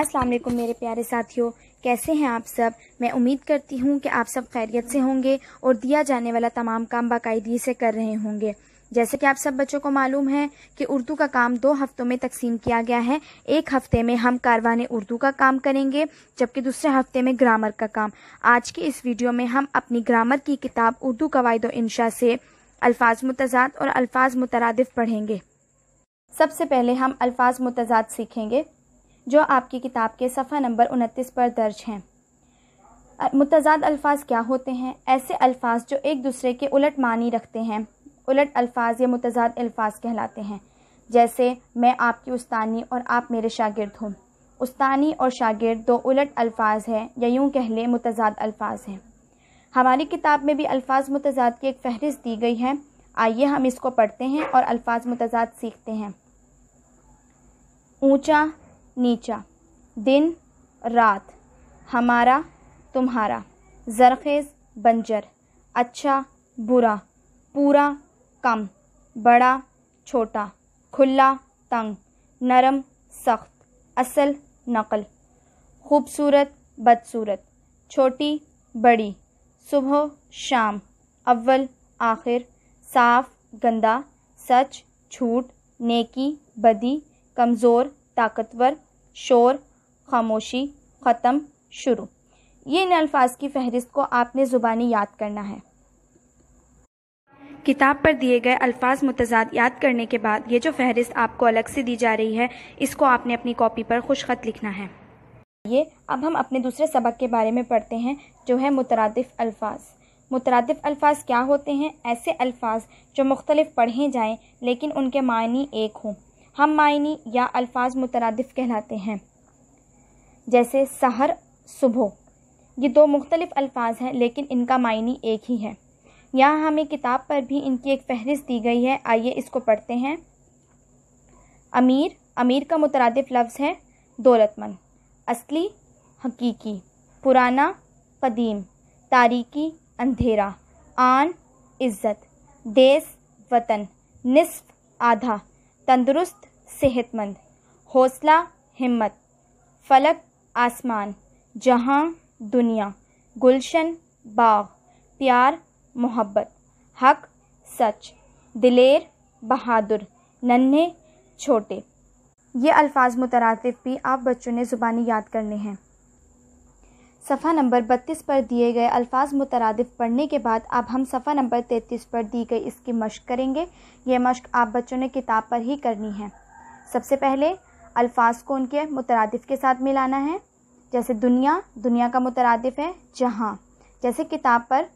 अस्सलाम वालेकुम मेरे प्यारे साथियों कैसे हैं आप सब मैं उम्मीद करती हूँ कि आप सब खैरियत से होंगे और दिया जाने वाला तमाम काम बाकायदगी से कर रहे होंगे जैसे कि आप सब बच्चों को मालूम है कि उर्दू का काम दो हफ्तों में तकसीम किया गया है एक हफ्ते में हम कारवान उर्दू का काम करेंगे जबकि दूसरे हफ्ते में ग्रामर का काम आज की इस वीडियो में हम अपनी ग्रामर की किताब उर्दू कवायद इंशा से अल्फाज मुतजाद और अल्फाज मुतरद पढ़ेंगे सबसे पहले हम अल्फाज मुतजाद सीखेंगे जो आपकी किताब के सफ़ा नंबर उनतीस पर दर्ज हैं मुतजाद अल्फाज क्या होते हैं ऐसे अल्फाज जो एक दूसरे के उलट मानी रखते हैं उलट अल्फाज या मुतजाद अल्फाज कहलाते हैं जैसे मैं आपकी उस्तानी और आप मेरे शागिर्द हूँ उस्तानी और शागिर्द दो उलट अल्फाज हैं या यूँ कह लें मुतजाद अल्फाज हैं हमारी किताब में भी अल्फाज मुतजाद की एक फहरिस्त दी गई है आइए हम इसको पढ़ते हैं और अल्फाज मुतजाद सीखते हैं ऊंचा नीचा दिन रात हमारा तुम्हारा जरखेज़ बंजर अच्छा बुरा पूरा कम बड़ा छोटा खुला तंग नरम सख्त असल नकल खूबसूरत बदसूरत छोटी बड़ी सुबह शाम अव्वल आखिर साफ गंदा सच झूठ नेकी बदी कमज़ोर ताकतवर शोर खामोशी ख़त्म शुरू ये इन अल्फाज की फहरिस्त को आपने ज़ुबानी याद करना है किताब पर दिए गए अल्फाज मुतजाद याद करने के बाद ये जो फहरिस्त आपको अलग से दी जा रही है इसको आपने अपनी कॉपी पर खुशखत लिखना है ये अब हम अपने दूसरे सबक के बारे में पढ़ते हैं जो है मुतरदफ़ अल्फाज मुतरदफ़ अल्फाज क्या होते हैं ऐसे अल्फाज जो मुख्तलिफ पढ़े जाएँ लेकिन उनके मानी एक हों हम मायनी या अल्फाज मुतरदफ कहलाते हैं जैसे सहर सुबह ये दो मुख्तलिफ अल्फाज हैं लेकिन इनका मायनी एक ही है यहाँ हमें किताब पर भी इनकी एक फहरिस्त दी गई है आइए इसको पढ़ते हैं अमीर अमीर का मुतरदफ लफ्ज़ है दौलतमंद असली हकीकी पुराना कदीम तारीकी अंधेरा आन इज़्ज़त देश वतन निसफ आधा तंदुरुस्त सेहतमंद हौसला हिम्मत फलक आसमान जहाँ दुनिया गुलशन बाग प्यार मोहब्बत हक सच दिलेर बहादुर नन्हे छोटे ये अल्फाज मुतरातिफ भी आप बच्चों ने ज़ुबानी याद करने हैं सफ़ा नंबर 32 पर दिए गए अल्फाज मुतरद पढ़ने के बाद अब हम सफ़ा नंबर 33 पर दी गई इसकी मश्क करेंगे ये मश्क आप बच्चों ने किताब पर ही करनी है सबसे पहले अल्फाज को उनके मुतरद के साथ मिलाना है जैसे दुनिया दुनिया का मुतरद है जहाँ जैसे किताब पर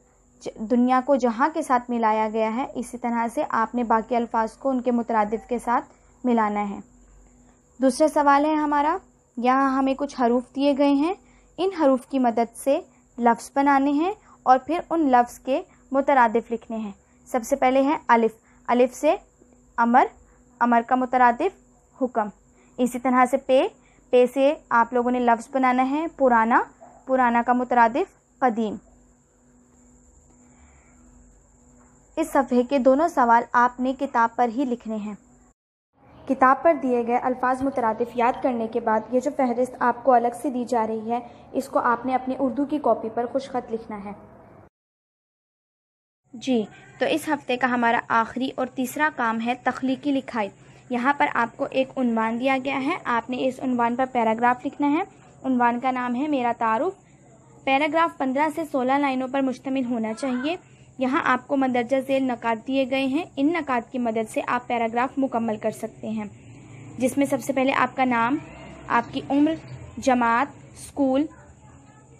दुनिया को जहाँ के साथ मिलाया गया है इसी तरह से आपने बाकी अल्फाज को उनके मुतरद के साथ मिलाना है दूसरा सवाल है हमारा यहाँ हमें कुछ हरूफ दिए गए हैं इन हरूफ की मदद से लफ्ज़ बनाने हैं और फिर उन लफ्ज़ के मुतरदफ़ लिखने हैं सबसे पहले हैं अलिफ़ अलिफ़ से अमर अमर का मुतरदफ़ हुक्म इसी तरह से पे पे से आप लोगों ने लफ्ज़ बनाना है पुराना पुराना का मुतरदफ़ कदीम इस सफ़े के दोनों सवाल आपने किताब पर ही लिखने हैं किताब पर दिए गए अल्फाज मुतरतफ़ याद करने के बाद ये जो फहरिस्त आपको अलग से दी जा रही है इसको आपने अपनी उर्दू की कॉपी पर खुश खत लिखना है जी तो इस हफ्ते का हमारा आखिरी और तीसरा काम है तख्लीकी लिखाई यहाँ पर आपको एक उनवान दिया गया है आपने इस उनवान पर पैराग्राफ लिखना है उनवान का नाम है मेरा तारुफ पैराग्राफ पंद्रह से सोलह लाइनों पर मुश्तमिल होना चाहिए यहाँ आपको मंदरजा जेल नकात दिए गए हैं इन नकात की मदद से आप पैराग्राफ मुकम्मल कर सकते हैं जिसमें सबसे पहले आपका नाम आपकी उम्र जमात स्कूल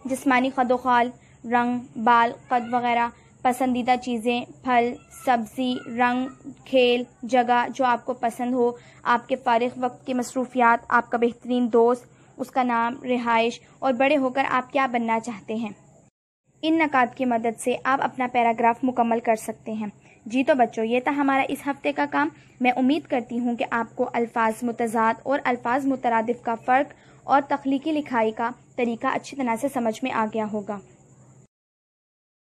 जिसमानी खदोखाल रंग बाल कद वगैरह पसंदीदा चीज़ें फल सब्ज़ी रंग खेल जगह जो आपको पसंद हो आपके फ़ारग वक्त की मसरूफियात आपका बेहतरीन दोस्त उसका नाम रिहाइश और बड़े होकर आप क्या बनना चाहते हैं इन नकात की मदद से आप अपना पैराग्राफ मुकम्मल कर सकते हैं जी तो बच्चों ये था हमारा इस हफ्ते का काम मैं उम्मीद करती हूँ कि आपको अल्फाज मुतजाद और अल्फाज मुतरद का फ़र्क और तख्लीकी लिखाई का तरीका अच्छी तरह से समझ में आ गया होगा